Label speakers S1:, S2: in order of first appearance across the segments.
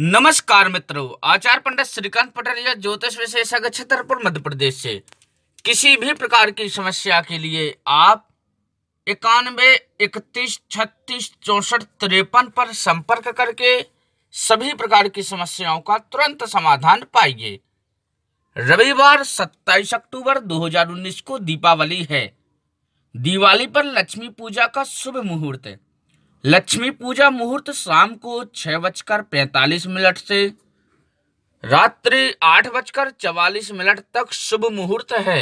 S1: नमस्कार मित्रों आचार्य पंडित श्रीकांत पटेल या ज्योतिष विशेषज्ञ छतरपुर मध्य प्रदेश से किसी भी प्रकार की समस्या के लिए आप इक्यानवे इकतीस छत्तीस चौसठ तिरपन पर संपर्क करके सभी प्रकार की समस्याओं का तुरंत समाधान पाइए रविवार 27 अक्टूबर 2019 को दीपावली है दिवाली पर लक्ष्मी पूजा का शुभ मुहूर्त है लक्ष्मी पूजा मुहूर्त शाम को छः बजकर पैंतालीस मिनट से रात्रि आठ बजकर चवालीस मिनट तक शुभ मुहूर्त है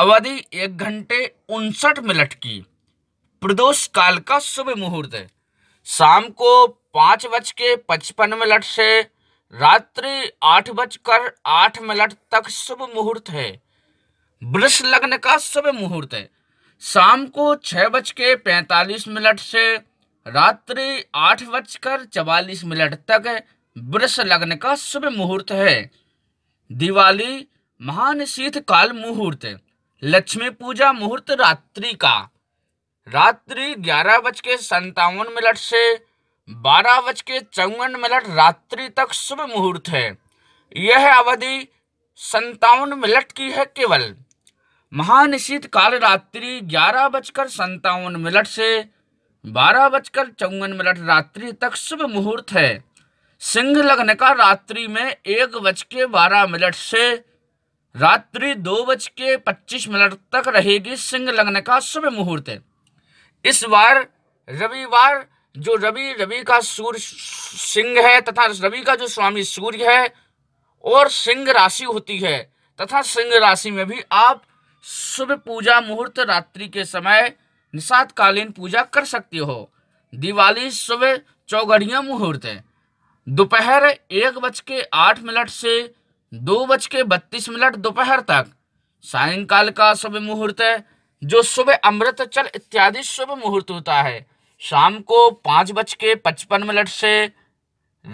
S1: अवधि एक घंटे उनसठ मिनट की प्रदोष काल का शुभ मुहूर्त है शाम को पाँच बज के पचपन मिनट से रात्रि आठ बजकर आठ मिनट तक शुभ मुहूर्त है वृक्ष लग्न का शुभ मुहूर्त है शाम को छः बज के पैंतालीस मिनट से रात्रि आठ बजकर चवालीस मिनट तक वृष लग्न का शुभ मुहूर्त है दिवाली महान शीतकाल मुहूर्त लक्ष्मी पूजा मुहूर्त रात्रि का रात्रि ग्यारह बज के संतावन मिनट से बारह बज के चौवन मिनट रात्रि तक शुभ मुहूर्त है यह अवधि संतावन मिनट की है केवल महान शीतकाल रात्रि ग्यारह बजकर संतावन मिनट से बारह बजकर चौवन मिनट रात्रि तक शुभ मुहूर्त है सिंह लग्न का रात्रि में एक बज के बारह मिनट से रात्रि दो बज के पच्चीस मिनट तक रहेगी सिंह लग्न का शुभ मुहूर्त है इस बार रविवार जो रवि रवि का सूर्य सिंह है तथा रवि का जो स्वामी सूर्य है और सिंह राशि होती है तथा सिंह राशि में भी आप शुभ पूजा मुहूर्त रात्रि के समय निषादकालीन पूजा कर सकती हो दिवाली सुबह चौगड़िया मुहूर्त दोपहर एक बज के आठ मिनट से दो बज के बत्तीस मिनट दोपहर तक सायंकाल का शुभ मुहूर्त है जो सुबह अमृत चल इत्यादि शुभ मुहूर्त होता है शाम को पाँच बज के पचपन मिनट से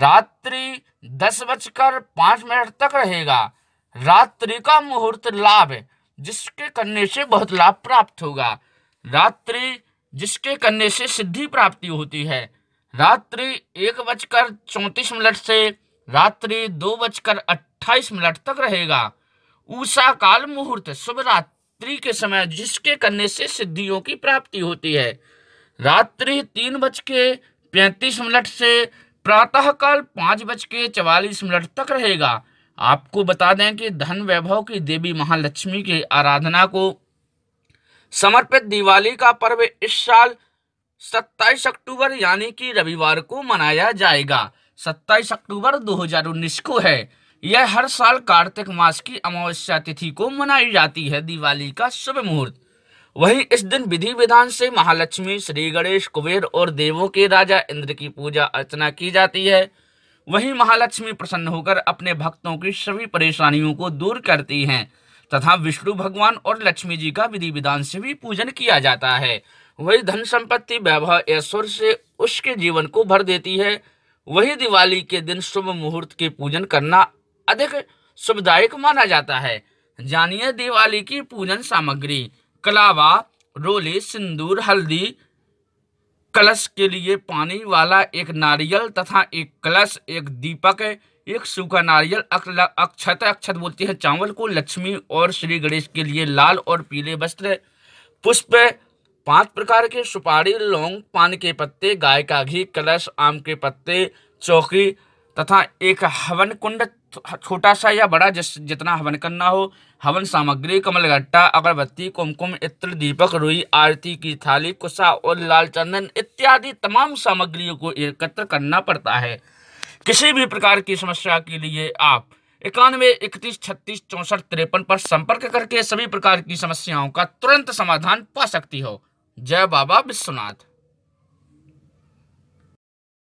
S1: रात्रि दस बजकर पाँच मिनट तक रहेगा रात्रि का मुहूर्त लाभ जिसके करने से बहुत लाभ प्राप्त होगा रात्रि जिसके करने से सिद्धि प्राप्ति होती है रात्रि एक बजकर चौंतीस मिनट से रात्रि दो बजकर अट्ठाईस मिनट तक रहेगा ऊषा काल मुहूर्त शुभ रात्रि के समय जिसके करने से सिद्धियों की प्राप्ति होती है रात्रि तीन बज के पैंतीस मिनट से प्रातःकाल पाँच बज के चवालीस मिनट तक रहेगा आपको बता दें कि धन वैभव की देवी महालक्ष्मी की आराधना को समर्पित दिवाली का पर्व इस साल 27 अक्टूबर यानी कि रविवार को मनाया जाएगा 27 अक्टूबर 2019 को है यह हर साल कार्तिक मास की अमावस्या तिथि को मनाई जाती है दिवाली का शुभ मुहूर्त वहीं इस दिन विधि विधान से महालक्ष्मी श्री गणेश कुबेर और देवों के राजा इंद्र की पूजा अर्चना की जाती है वहीं महालक्ष्मी प्रसन्न होकर अपने भक्तों की सभी परेशानियों को दूर करती हैं तथा विष्णु भगवान और लक्ष्मी जी का विधि विधान से भी पूजन किया जाता है वही धन संपत्ति वैभव ऐश्वर्य से उसके जीवन को भर देती है वही दिवाली के दिन शुभ मुहूर्त के पूजन करना अधिक शुभदायक माना जाता है जानिए दिवाली की पूजन सामग्री कलावा रोली सिंदूर हल्दी कलश के लिए पानी वाला एक नारियल तथा एक कलश एक दीपक एक सूखा नारियल अक्षत अक्षत बोलती है चावल को लक्ष्मी और श्री गणेश के लिए लाल और पीले वस्त्र पुष्प पांच प्रकार के सुपारी लौंग पान के पत्ते गाय का घी कलश आम के पत्ते चौकी तथा एक हवन कुंड छोटा सा या बड़ा जिस जितना हवन करना हो हवन सामग्री कमलगट्टा अगरबत्ती कुमकुम इत्र दीपक रुई आरती की थाली कुसा और लाल चंदन इत्यादि तमाम सामग्रियों को एकत्र करना पड़ता है किसी भी प्रकार की समस्या के लिए आप इक्यानवे इकतीस छत्तीस चौंसठ तिरपन पर संपर्क करके सभी प्रकार की समस्याओं का तुरंत समाधान पा सकती हो जय बाबा विश्वनाथ